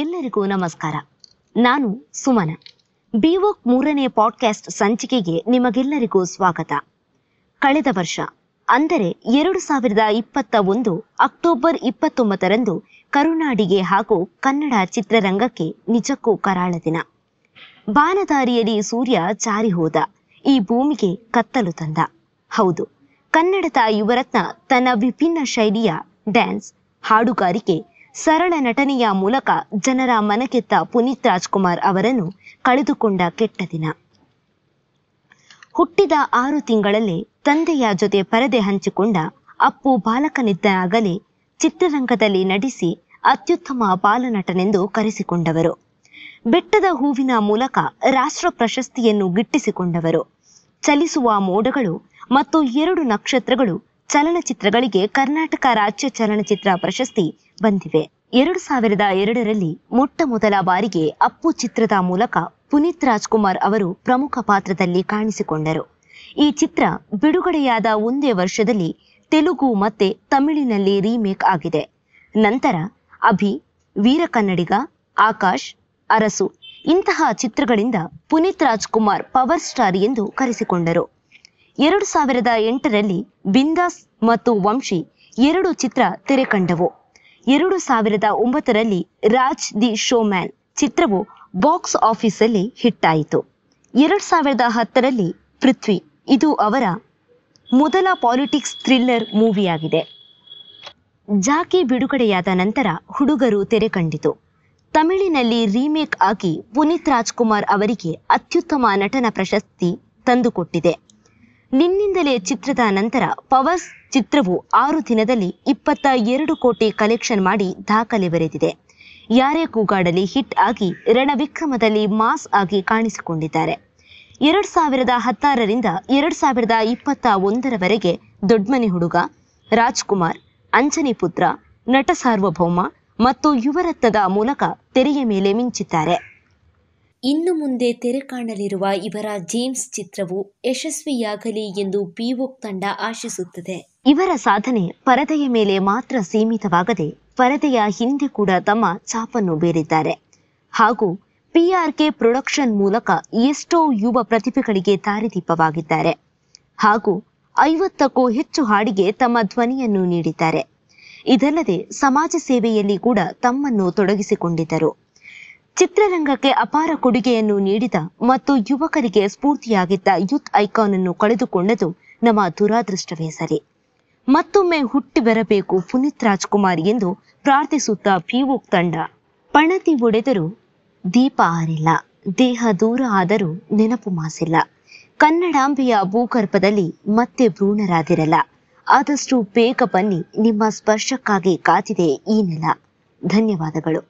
ಎಲ್ಲರಿಗೂ ನಮಸ್ಕಾರ ನಾನು ಸುಮನ ಬಿವೋಕ್ ಮೂರನೇ ಪಾಡ್ಕಾಸ್ಟ್ ಸಂಚಿಕೆಗೆ ನಿಮಗೆಲ್ಲರಿಗೂ ಸ್ವಾಗತ ಕಳೆದ ವರ್ಷ ಅಂದರೆ ಎರಡು ಸಾವಿರದ ಇಪ್ಪತ್ತ ಒಂದು ಅಕ್ಟೋಬರ್ ಇಪ್ಪತ್ತೊಂಬತ್ತರಂದು ಕರುನಾಡಿಗೆ ಹಾಗೂ ಕನ್ನಡ ಚಿತ್ರರಂಗಕ್ಕೆ ನಿಜಕ್ಕೂ ಕರಾಳ ದಿನ ಬಾನದಾರಿಯಲ್ಲಿ ಸೂರ್ಯ ಚಾರಿ ಹೋದ ಈ ಭೂಮಿಗೆ ಕತ್ತಲು ತಂದ ಹೌದು ಕನ್ನಡದ ಯುವರತ್ನ ತನ್ನ ವಿಭಿನ್ನ ಶೈಲಿಯ ಡ್ಯಾನ್ಸ್ ಹಾಡುಗಾರಿಕೆ ಸರಳ ನಟನೆಯ ಮೂಲಕ ಜನರ ಮನಕೆತ್ತ ಪುನೀತ್ ರಾಜ್ಕುಮಾರ್ ಅವರನ್ನು ಕಳೆದುಕೊಂಡ ಕೆಟ್ಟ ದಿನ ಹುಟ್ಟಿದ ಆರು ತಿಂಗಳಲ್ಲೇ ತಂದೆಯ ಜೊತೆ ಪರದೆ ಹಂಚಿಕೊಂಡ ಅಪ್ಪು ಬಾಲಕನಿದ್ದಾಗಲೇ ಚಿತ್ರರಂಗದಲ್ಲಿ ನಟಿಸಿ ಅತ್ಯುತ್ತಮ ಬಾಲನಟನೆಂದು ಕರೆಸಿಕೊಂಡವರು ಬೆಟ್ಟದ ಹೂವಿನ ಮೂಲಕ ರಾಷ್ಟ್ರ ಪ್ರಶಸ್ತಿಯನ್ನು ಗಿಟ್ಟಿಸಿಕೊಂಡವರು ಚಲಿಸುವ ಮೋಡಗಳು ಮತ್ತು ಎರಡು ನಕ್ಷತ್ರಗಳು ಚಲನಚಿತ್ರಗಳಿಗೆ ಕರ್ನಾಟಕ ರಾಜ್ಯ ಚಲನಚಿತ್ರ ಪ್ರಶಸ್ತಿ ಬಂದಿವೆ ಎರಡು ಸಾವಿರದ ಎರಡರಲ್ಲಿ ಮೊಟ್ಟ ಮೊದಲ ಬಾರಿಗೆ ಅಪ್ಪು ಚಿತ್ರದ ಮೂಲಕ ಪುನೀತ್ ರಾಜ್ಕುಮಾರ್ ಅವರು ಪ್ರಮುಖ ಪಾತ್ರದಲ್ಲಿ ಕಾಣಿಸಿಕೊಂಡರು ಈ ಚಿತ್ರ ಬಿಡುಗಡೆಯಾದ ಒಂದೇ ವರ್ಷದಲ್ಲಿ ತೆಲುಗು ಮತ್ತೆ ತಮಿಳಿನಲ್ಲಿ ರೀಮೇಕ್ ಆಗಿದೆ ನಂತರ ಅಭಿ ವೀರ ಕನ್ನಡಿಗ ಆಕಾಶ್ ಅರಸು ಇಂತಹ ಚಿತ್ರಗಳಿಂದ ಪುನೀತ್ ರಾಜ್ಕುಮಾರ್ ಪವರ್ ಸ್ಟಾರ್ ಎಂದು ಕರೆಸಿಕೊಂಡರು ಎರಡು ಸಾವಿರದ ಎಂಟರಲ್ಲಿ ಬಿಂದಾಸ್ ಮತ್ತು ವಂಶಿ ಎರಡು ಚಿತ್ರ ತೆರೆ ಕಂಡವು ಎರಡು ಸಾವಿರದ ಒಂಬತ್ತರಲ್ಲಿ ರಾಜ್ ದಿ ಮ್ಯಾನ್ ಚಿತ್ರವು ಬಾಕ್ಸ್ ಆಫೀಸಲ್ಲಿ ಹಿಟ್ ಆಯಿತು ಎರಡು ಸಾವಿರದ ಹತ್ತರಲ್ಲಿ ಪೃಥ್ವಿ ಇದು ಅವರ ಮೊದಲ ಪಾಲಿಟಿಕ್ಸ್ ಥ್ರಿಲ್ಲರ್ ಮೂವಿಯಾಗಿದೆ ಜಾಕಿ ಬಿಡುಗಡೆಯಾದ ನಂತರ ಹುಡುಗರು ತೆರೆ ಕಂಡಿತು ತಮಿಳಿನಲ್ಲಿ ರೀಮೇಕ್ ಆಗಿ ಪುನೀತ್ ರಾಜ್ಕುಮಾರ್ ಅವರಿಗೆ ಅತ್ಯುತ್ತಮ ನಟನ ಪ್ರಶಸ್ತಿ ತಂದುಕೊಟ್ಟಿದೆ ನಿನ್ನಿಂದಲೇ ಚಿತ್ರದ ನಂತರ ಪವರ್ಸ್ ಚಿತ್ರವು ಆರು ದಿನದಲ್ಲಿ ಇಪ್ಪತ್ತ ಎರಡು ಕೋಟಿ ಕಲೆಕ್ಷನ್ ಮಾಡಿ ದಾಖಲೆ ಬರೆದಿದೆ ಯಾರೇ ಕೂಗಾಡಲಿ ಹಿಟ್ ಆಗಿ ರಣವಿಕ್ರಮದಲ್ಲಿ ಮಾಸ್ ಆಗಿ ಕಾಣಿಸಿಕೊಂಡಿದ್ದಾರೆ ಎರಡ್ ಸಾವಿರದ ಹತ್ತಾರರಿಂದ ಎರಡ್ ಸಾವಿರದ ಇಪ್ಪತ್ತ ಒಂದರವರೆಗೆ ದೊಡ್ಮನಿ ಹುಡುಗ ರಾಜ್ಕುಮಾರ್ ಅಂಜನಿ ಪುತ್ರ ನಟ ಸಾರ್ವಭೌಮ ಮತ್ತು ಯುವರತ್ನದ ಮೂಲಕ ತೆರೆಯ ಮೇಲೆ ಮಿಂಚಿದ್ದಾರೆ ಇನ್ನು ಮುಂದೆ ತೆರೆ ಕಾಣಲಿರುವ ಇವರ ಜೇಮ್ಸ್ ಚಿತ್ರವು ಯಶಸ್ವಿಯಾಗಲಿ ಎಂದು ಪಿಒಕ್ ತಂಡ ಆಶಿಸುತ್ತದೆ ಇವರ ಸಾಧನೆ ಪರದೆಯ ಮೇಲೆ ಮಾತ್ರ ಸೀಮಿತವಾಗದೆ ಪರದೆಯ ಹಿಂದೆ ಕೂಡ ತಮ್ಮ ಛಾಪನ್ನು ಬೀರಿದ್ದಾರೆ ಹಾಗೂ ಪಿಆರ್ಕೆ ಪ್ರೊಡಕ್ಷನ್ ಮೂಲಕ ಎಷ್ಟೋ ಯುವ ಪ್ರತಿಭೆಗಳಿಗೆ ದಾರಿದೀಪವಾಗಿದ್ದಾರೆ ಹಾಗೂ ಐವತ್ತಕ್ಕೂ ಹೆಚ್ಚು ಹಾಡಿಗೆ ತಮ್ಮ ಧ್ವನಿಯನ್ನು ನೀಡಿದ್ದಾರೆ ಇದಲ್ಲದೆ ಸಮಾಜ ಸೇವೆಯಲ್ಲಿ ಕೂಡ ತಮ್ಮನ್ನು ತೊಡಗಿಸಿಕೊಂಡಿದ್ದರು ಚಿತ್ರರಂಗಕ್ಕೆ ಅಪಾರ ಕೊಡುಗೆಯನ್ನು ನೀಡಿದ ಮತ್ತು ಯುವಕರಿಗೆ ಸ್ಫೂರ್ತಿಯಾಗಿದ್ದ ಯೂತ್ ಐಕಾನ್ ಅನ್ನು ಕಳೆದುಕೊಂಡದು ನಮ್ಮ ದುರಾದೃಷ್ಟವೇ ಸರಿ ಮತ್ತೊಮ್ಮೆ ಹುಟ್ಟಿ ಬರಬೇಕು ಪುನೀತ್ ರಾಜ್ಕುಮಾರ್ ಎಂದು ಪ್ರಾರ್ಥಿಸುತ್ತಾ ಪಿವು ತಂಡ ಪಣತಿ ಒಡೆದರೂ ದೀಪ ಆರಿಲ್ಲ ದೇಹ ದೂರ ಆದರೂ ನೆನಪು ಮಾಸಿಲ್ಲ ಕನ್ನಡಾಂಬೆಯ ಭೂಗರ್ಭದಲ್ಲಿ ಮತ್ತೆ ಭ್ರೂಣರಾದಿರಲ್ಲ ಆದಷ್ಟು ಬೇಗ ಬನ್ನಿ ನಿಮ್ಮ ಸ್ಪರ್ಶಕ್ಕಾಗಿ ಕಾತಿದೆ ಈ ನೆಲ ಧನ್ಯವಾದಗಳು